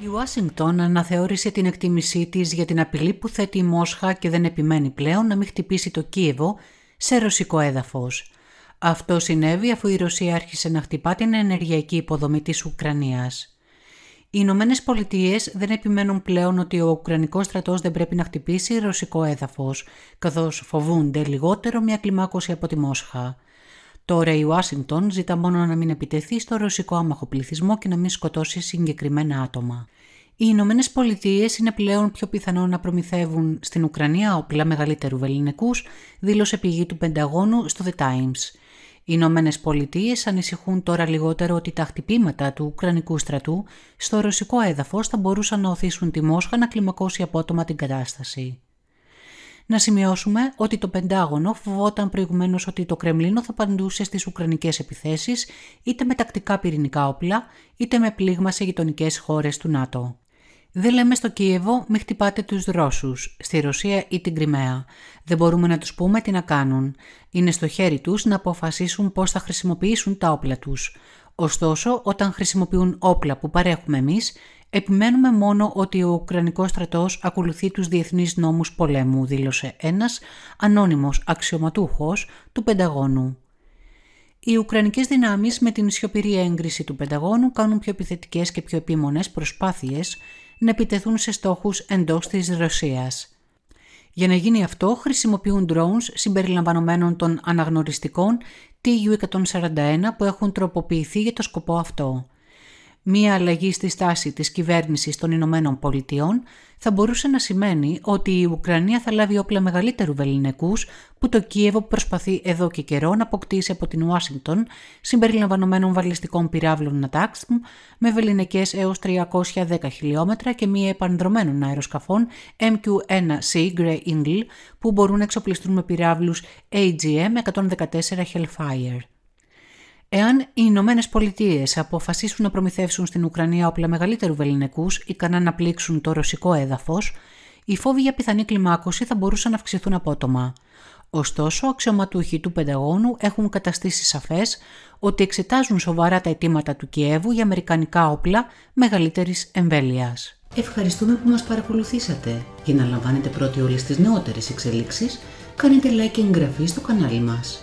Η Ουάσιγκτον αναθεώρησε την εκτίμησή της για την απειλή που θέτει η Μόσχα και δεν επιμένει πλέον να μην χτυπήσει το Κίεβο σε ρωσικό έδαφος. Αυτό συνέβη αφού η Ρωσία άρχισε να χτυπά την ενεργειακή υποδομή της Ουκρανίας. Οι Ηνωμένες Πολιτείες δεν επιμένουν πλέον ότι ο Ουκρανικός στρατός δεν πρέπει να χτυπήσει ρωσικό έδαφος, καθώς φοβούνται λιγότερο μια κλιμάκωση από τη Μόσχα. Τώρα η Ουάσιγκτον ζητά μόνο να μην επιτεθεί στο ρωσικό άμαχο πληθυσμό και να μην σκοτώσει συγκεκριμένα άτομα. Οι Ηνωμένες Πολιτείες είναι πλέον πιο πιθανό να προμηθεύουν στην Ουκρανία όπλα μεγαλύτερου βεληνικούς, δήλωσε πηγή του Πενταγώνου στο The Times. Οι Ηνωμένες Πολιτείες ανησυχούν τώρα λιγότερο ότι τα χτυπήματα του Ουκρανικού στρατού στο ρωσικό έδαφος θα μπορούσαν να οθήσουν τη Μόσχα να κλιμακώσει απότομα την κατάσταση. Να σημειώσουμε ότι το Πεντάγωνο φοβόταν προηγουμένως ότι το Κρεμλίνο θα παντούσε στις Ουκρανικές επιθέσεις είτε με τακτικά πυρηνικά όπλα, είτε με πλήγμα σε γειτονικές χώρες του ΝΑΤΟ. Δεν λέμε στο Κίεβο μη χτυπάτε τους Ρώσους, στη Ρωσία ή την Κρυμαία. Δεν μπορούμε να τους πούμε τι να κάνουν. Είναι στο χέρι τους να αποφασίσουν πω θα χρησιμοποιήσουν τα όπλα τους, Ωστόσο, όταν χρησιμοποιούν όπλα που παρέχουμε εμείς. Επιμένουμε μόνο ότι ο Ουκρανικός στρατός ακολουθεί τους διεθνείς νόμους πολέμου, δήλωσε ένας ανώνυμος αξιωματούχος του Πενταγώνου. Οι Ουκρανικές δυνάμεις, με την σιωπηρή έγκριση του Πενταγώνου, κάνουν πιο επιθετικές και πιο επίμονες προσπάθειες να επιτεθούν σε στόχους εντός της Ρωσίας. Για να γίνει αυτό, χρησιμοποιούν drones συμπεριλαμβανομένων των αναγνωριστικών TU-141 που έχουν τροποποιηθεί για το σκοπό αυτό. Μία αλλαγή στη στάση της κυβέρνησης των Ηνωμένων Πολιτειών θα μπορούσε να σημαίνει ότι η Ουκρανία θα λάβει όπλα μεγαλύτερου βεληνικούς που το Κίεβο προσπαθεί εδώ και καιρό να αποκτήσει από την Ουάσιγκτον συμπεριλαμβανομένων βαλιστικών πυράβλων Νατάξμ με βεληνικές έως 310 χιλιόμετρα και μία επανδρομένων αεροσκαφών MQ-1C Grey Eagle που μπορούν να εξοπλιστούν με πυράβλους AGM-114 Hellfire. Εάν οι Ηνωμένες Πολιτείες αποφασίσουν να προμηθεύσουν στην Ουκρανία όπλα μεγαλύτερου βεληνικούς ικανά να πλήξουν το ρωσικό έδαφος, οι φόβοι για πιθανή κλιμάκωση θα μπορούσαν να αυξηθούν απότομα. Ωστόσο, αξιωματούχοι του Πενταγώνου έχουν καταστήσει σαφές ότι εξετάζουν σοβαρά τα αιτήματα του Κιέβου για αμερικανικά όπλα μεγαλύτερης εμβέλειας. Ευχαριστούμε που μας παρακολουθήσατε. Για να λαμβάνετε πρώτοι όλες τις νεότερες εξελίξεις, κάνετε like και εγγραφή στο κανάλι μας.